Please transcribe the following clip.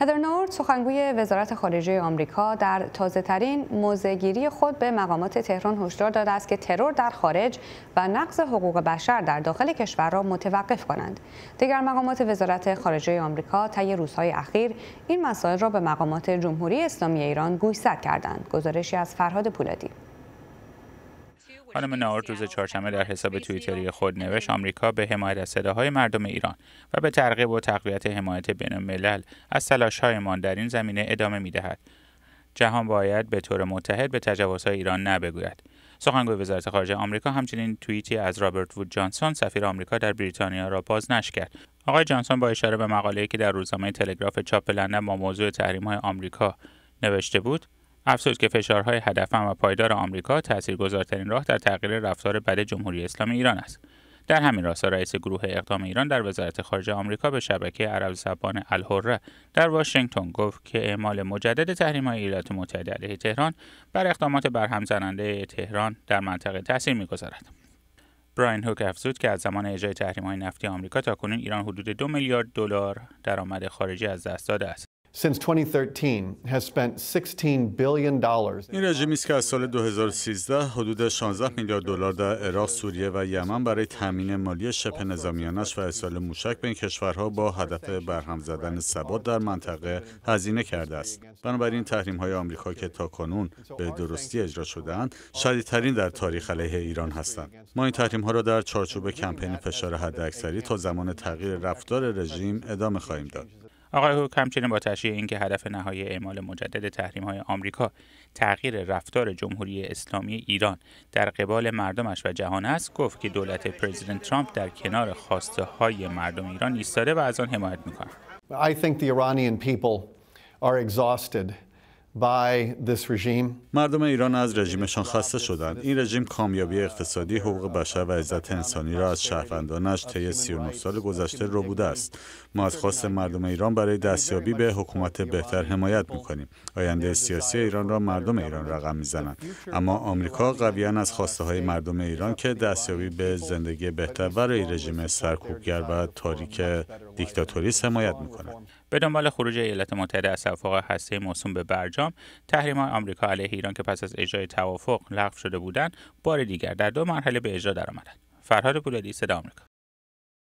هدر نورد سخنگوی وزارت خارجه آمریکا در تازه ترین موزگیری خود به مقامات تهران هشدار داده است که ترور در خارج و نقض حقوق بشر در داخل کشور را متوقف کنند. دیگر مقامات وزارت خارجه آمریکا طی روزهای اخیر این مسائل را به مقامات جمهوری اسلامی ایران گوشزد کردند. گزارشی از فرهاد پولادی خانم ناور روز چهارشنبه در حساب توییتری خود نوشت آمریکا به حمایت از صداهای مردم ایران و به ترغیب و تقویت حمایت بین الملل از تلاشهایمان در این زمینه ادامه میدهد جهان باید به طور متحد به تجاوزهای ایران نبگوید سخنگوی وزارت خارجه آمریکا همچنین توییتی از رابرت وود جانسون سفیر آمریکا در بریتانیا را بازنشر کرد آقای جانسون با اشاره به مقاله‌ای که در روزنامه تلگراف چاپ لندن با موضوع تحریم‌های آمریکا نوشته بود افزود که فشارهای هدفم و پایدار آمریکا تاثیرگذارترین راه در تغییر رفتار بد جمهوری اسلامی ایران است در همین راستا رئیس گروه اقدام ایران در وزارت خارجه آمریکا به شبکه عرب زبان الحره در واشنگتن گفت که اعمال مجدد تحریم‌های ایالات متحده علیه تهران بر اقدامات برهم زننده تهران در منطقه تاثیر میگذارد براین هوک افزود که از زمان اجرای های نفتی آمریکا تاکنون ایران حدود دو میلیارد دلار درآمد خارجی از دست داده است since 2013 has spent 16 billion dollars. این رژیم است که از سال 2013 حدود 16 میلیارد دلار در عراق، سوریه و یمن برای تامین مالی شبه نظامیانش و ارسال موشک به این کشورها با هدف برهم زدن ثبات در منطقه هزینه کرده است. بنابراین تحریم های آمریکا که تا کنون به درستی اجرا شدهاند، شدیدترین در تاریخ علیه ایران هستند. ما این تحریم ها را در چارچوب کمپین فشار حداکثری تا زمان تغییر رفتار رژیم ادامه خواهیم داد. آقای هوک همچنین با تشریح اینکه هدف نهایی اعمال مجدد تحریم های آمریکا تغییر رفتار جمهوری اسلامی ایران در قبال مردمش و جهان است گفت که دولت پرزیدنت ترامپ در کنار خواسته های مردم ایران ایستاده و از آن حمایت میکنه. I think the Iranian people are exhausted مردم ایران از رژیمشان خسته شدند. این رژیم کامیابی اقتصادی حقوق بشر و عزت انسانی را از شهروندانش طی 39 سال گذشته رو بوده است. ما از خواست مردم ایران برای دستیابی به حکومت بهتر حمایت میکنیم. آینده سیاسی ایران را مردم ایران رقم میزنند. اما آمریکا قویا از خواسته های مردم ایران که دستیابی به زندگی بهتر برای رژیم سرکوبگر و تاریک دیکتاتوری حمایت میکند. به دنبال خروج ایالات متحده از توافق هسته موسوم به برجام تحریم آمریکا علیه ایران که پس از اجرای توافق لغو شده بودند بار دیگر در دو مرحله به اجرا درآمدند فرهاد پولادی صدا آمریکا